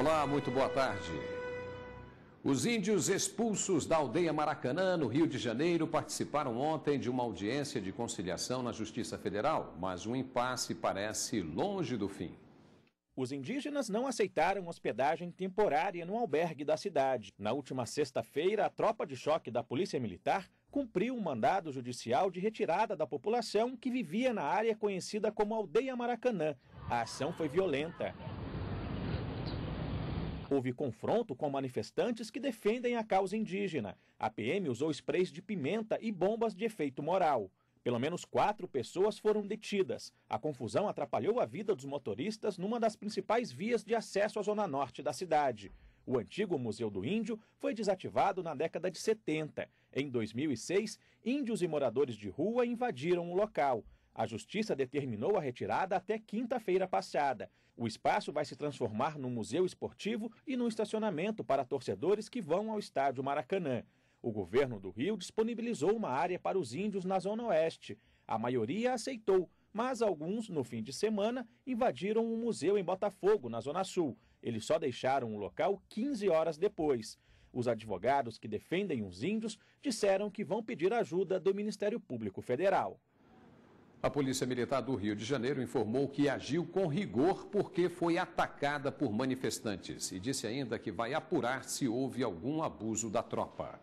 Olá, muito boa tarde. Os índios expulsos da aldeia Maracanã, no Rio de Janeiro, participaram ontem de uma audiência de conciliação na Justiça Federal, mas o um impasse parece longe do fim. Os indígenas não aceitaram hospedagem temporária no albergue da cidade. Na última sexta-feira, a tropa de choque da Polícia Militar cumpriu um mandado judicial de retirada da população que vivia na área conhecida como Aldeia Maracanã. A ação foi violenta. Houve confronto com manifestantes que defendem a causa indígena. A PM usou sprays de pimenta e bombas de efeito moral. Pelo menos quatro pessoas foram detidas. A confusão atrapalhou a vida dos motoristas numa das principais vias de acesso à zona norte da cidade. O antigo Museu do Índio foi desativado na década de 70. Em 2006, índios e moradores de rua invadiram o local. A Justiça determinou a retirada até quinta-feira passada. O espaço vai se transformar num museu esportivo e num estacionamento para torcedores que vão ao estádio Maracanã. O governo do Rio disponibilizou uma área para os índios na Zona Oeste. A maioria aceitou, mas alguns, no fim de semana, invadiram um museu em Botafogo, na Zona Sul. Eles só deixaram o local 15 horas depois. Os advogados que defendem os índios disseram que vão pedir ajuda do Ministério Público Federal. A Polícia Militar do Rio de Janeiro informou que agiu com rigor porque foi atacada por manifestantes e disse ainda que vai apurar se houve algum abuso da tropa.